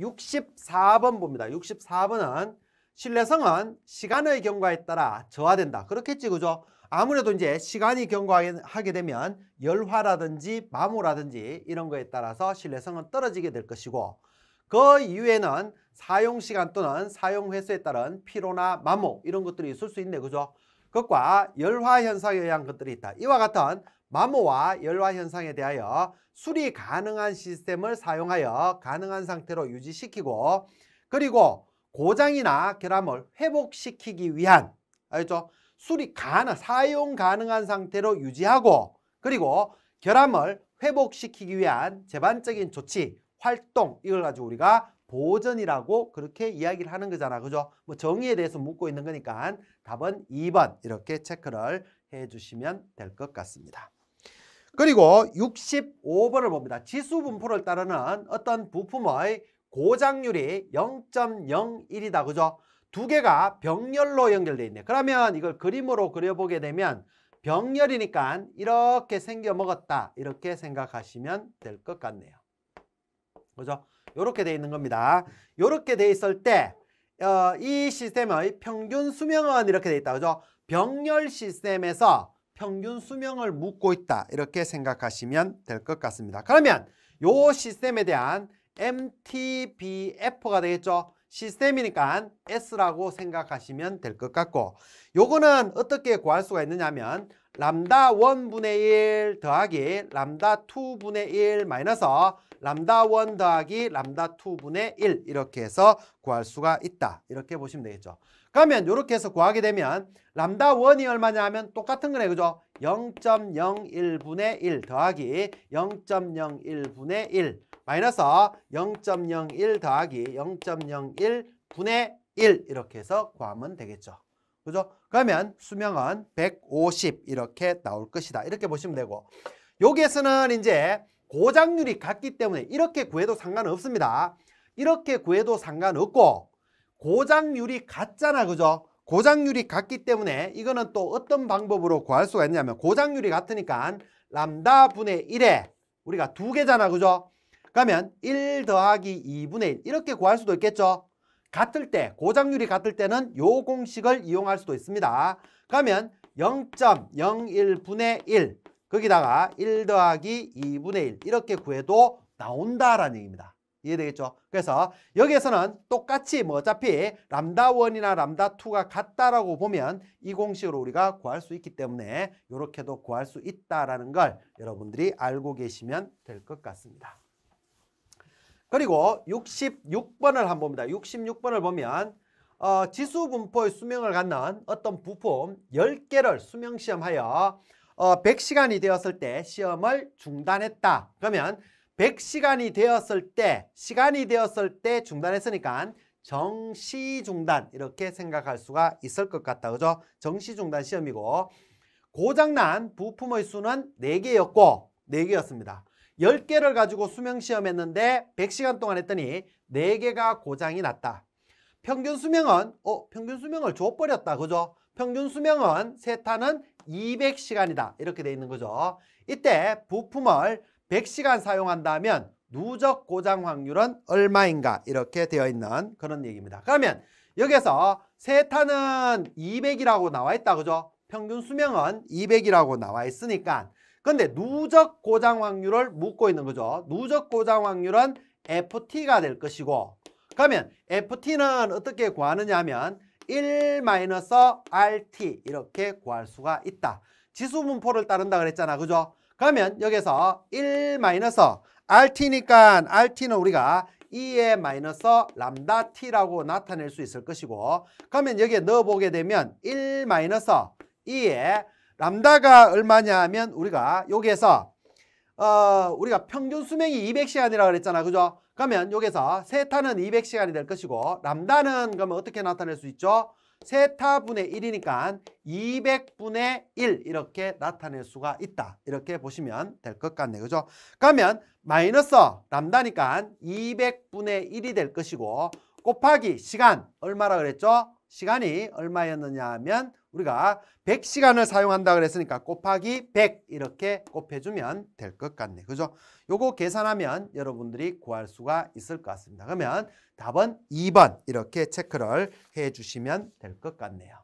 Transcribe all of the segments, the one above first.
64번 봅니다. 64번은 신뢰성은 시간의 경과에 따라 저하된다. 그렇겠지, 그죠? 아무래도 이제 시간이 경과하게 되면 열화라든지 마모라든지 이런 거에 따라서 신뢰성은 떨어지게 될 것이고 그 이후에는 사용시간 또는 사용횟수에 따른 피로나 마모 이런 것들이 있을 수 있네, 그죠? 그것과 열화현상에 의한 것들이 있다. 이와 같은 마모와 열화 현상에 대하여 수리 가능한 시스템을 사용하여 가능한 상태로 유지시키고 그리고 고장이나 결함을 회복시키기 위한 알죠? 수리 가능, 사용 가능한 상태로 유지하고 그리고 결함을 회복시키기 위한 재반적인 조치, 활동 이걸 가지고 우리가 보전이라고 그렇게 이야기를 하는 거잖아. 그죠? 뭐 정의에 대해서 묻고 있는 거니까 답은 2번 이렇게 체크를 해 주시면 될 것 같습니다. 그리고 65번을 봅니다. 지수 분포를 따르는 어떤 부품의 고장률이 0.01이다. 그죠? 두 개가 병렬로 연결돼 있네. 그러면 이걸 그림으로 그려보게 되면 병렬이니까 이렇게 생겨 먹었다. 이렇게 생각하시면 될 것 같네요. 그죠? 이렇게돼 있는 겁니다. 이렇게돼 있을 때, 어, 이 시스템의 평균 수명은 이렇게 돼 있다. 그죠? 병렬 시스템에서 평균 수명을 묻고 있다 이렇게 생각하시면 될 것 같습니다. 그러면 이 시스템에 대한 MTBF가 되겠죠. 시스템이니까 S라고 생각하시면 될 것 같고 요거는 어떻게 구할 수가 있느냐 면 람다 1분의 1 더하기 람다 2분의 1 마이너스 람다 1 더하기 람다 2분의 1 이렇게 해서 구할 수가 있다. 이렇게 보시면 되겠죠. 그러면 이렇게 해서 구하게 되면 람다 1이 얼마냐 하면 똑같은 거네. 그죠? 0.01분의 1 더하기 0.01분의 1 마이너스 0.01 더하기 0.01분의 1 이렇게 해서 구하면 되겠죠. 그죠? 그러면 수명은 150 이렇게 나올 것이다. 이렇게 보시면 되고 여기에서는 이제 고장률이 같기 때문에 이렇게 구해도 상관없습니다. 이렇게 구해도 상관없고 고장률이 같잖아. 그죠? 고장률이 같기 때문에 이거는 또 어떤 방법으로 구할 수가 있냐면 고장률이 같으니까 람다 분의 1에 우리가 두 개잖아. 그죠? 그러면 1 더하기 2분의 1 이렇게 구할 수도 있겠죠? 같을 때, 고장률이 같을 때는 요 공식을 이용할 수도 있습니다. 그러면 0.01분의 1 거기다가 1 더하기 2분의 1 이렇게 구해도 나온다라는 얘기입니다. 이해되겠죠? 그래서 여기에서는 똑같이 뭐 어차피 람다원이나 람다투가 같다라고 보면 이 공식으로 우리가 구할 수 있기 때문에 이렇게도 구할 수 있다라는 걸 여러분들이 알고 계시면 될 것 같습니다. 그리고 66번을 한번 봅니다. 66번을 보면 어, 지수 분포의 수명을 갖는 어떤 부품 10개를 수명 시험하여 어, 100시간이 되었을 때 시험을 중단했다. 그러면 100시간이 되었을 때, 시간이 되었을 때 중단했으니까 정시 중단 이렇게 생각할 수가 있을 것 같다. 그죠? 정시 중단 시험이고 고장난 부품의 수는 네개였고네개였습니다 10개를 가지고 수명시험 했는데 100시간 동안 했더니 4개가 고장이 났다. 평균 수명은 어 평균 수명을 줘버렸다. 그죠? 평균 수명은 세타는 200시간이다. 이렇게 돼 있는 거죠. 이때 부품을 100시간 사용한다면 누적 고장 확률은 얼마인가 이렇게 되어 있는 그런 얘기입니다. 그러면 여기서 세타는 200이라고 나와 있다. 그죠? 평균 수명은 200이라고 나와 있으니까 근데 누적 고장 확률을 묻고 있는 거죠. 누적 고장 확률은 FT가 될 것이고 그러면 FT는 어떻게 구하느냐 하면 1-RT 이렇게 구할 수가 있다. 지수 분포를 따른다 그랬잖아. 그죠? 그러면 여기서 1-RT니까 RT는 우리가 2의 마이너스 람다 t라고 나타낼 수 있을 것이고 그러면 여기에 넣어보게 되면 1 마이너스 2의 람다가 얼마냐 하면 우리가 여기에서 어, 우리가 평균 수명이 200시간이라고 그랬잖아. 그죠? 그러면 여기서 세타는 200시간이 될 것이고 람다는 그러면 어떻게 나타낼 수 있죠? 세타분의 1이니까 200분의 1 이렇게 나타낼 수가 있다. 이렇게 보시면 될 것 같네. 그죠? 그러면 마이너스 람다니까 200분의 1이 될 것이고 곱하기 시간 얼마라 그랬죠? 시간이 얼마였느냐 하면 우리가 100시간을 사용한다 그랬으니까 곱하기 100 이렇게 곱해주면 될 것 같네. 그죠? 요거 계산하면 여러분들이 구할 수가 있을 것 같습니다. 그러면 답은 2번 이렇게 체크를 해주시면 될 것 같네요.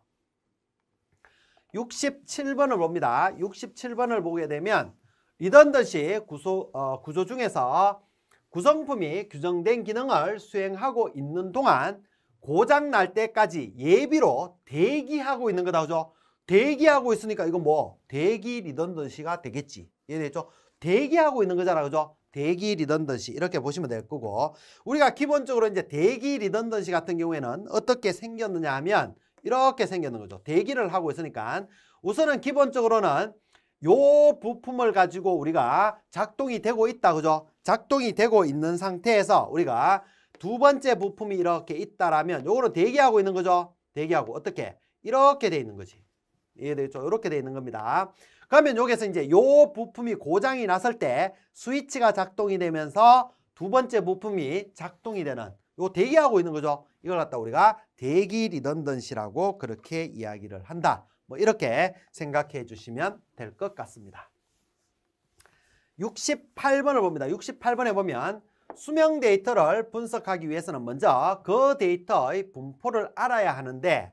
67번을 봅니다. 67번을 보게 되면 리던던시 구조, 어, 구조 중에서 구성품이 규정된 기능을 수행하고 있는 동안 고장 날 때까지 예비로 대기하고 있는 거다. 그죠? 대기하고 있으니까 이건 뭐 대기 리던던시가 되겠지. 이해됐죠? 대기하고 있는 거잖아. 그죠? 대기 리던던시 이렇게 보시면 될 거고 우리가 기본적으로 이제 대기 리던던시 같은 경우에는 어떻게 생겼느냐 하면 이렇게 생겼는 거죠. 대기를 하고 있으니까 우선은 기본적으로는 요 부품을 가지고 우리가 작동이 되고 있다. 그죠? 작동이 되고 있는 상태에서 우리가 두 번째 부품이 이렇게 있다라면 요거는 대기하고 있는 거죠. 대기하고 어떻게? 이렇게 돼 있는 거지. 이해되겠죠? 이렇게 돼 있는 겁니다. 그러면 여기서 이제 요 부품이 고장이 났을 때 스위치가 작동이 되면서 두 번째 부품이 작동이 되는 요 대기하고 있는 거죠. 이걸 갖다 우리가 대기 리던던시라고 그렇게 이야기를 한다. 뭐 이렇게 생각해 주시면 될 것 같습니다. 68번을 봅니다. 68번에 보면 수명 데이터를 분석하기 위해서는 먼저 그 데이터의 분포를 알아야 하는데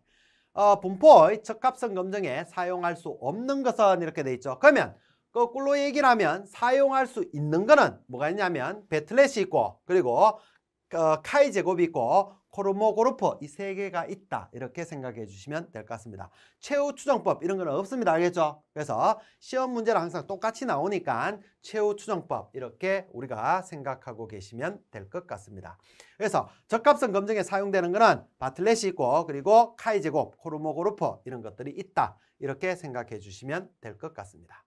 어, 분포의 적합성 검증에 사용할 수 없는 것은 이렇게 돼 있죠. 그러면 거꾸로 얘기를 하면 사용할 수 있는 거는 뭐가 있냐면 배틀넷이 있고 그리고 어, 카이 제곱이 있고 코르모그룹프이세 개가 있다 이렇게 생각해 주시면 될 것 같습니다. 최후 추정법 이런 건 없습니다. 알겠죠? 그래서 시험 문제랑 항상 똑같이 나오니까 최후 추정법 이렇게 우리가 생각하고 계시면 될 것 같습니다. 그래서 적합성 검증에 사용되는 거는 바틀렛이 있고 그리고 카이 제곱, 코르모그룹프 이런 것들이 있다 이렇게 생각해 주시면 될 것 같습니다.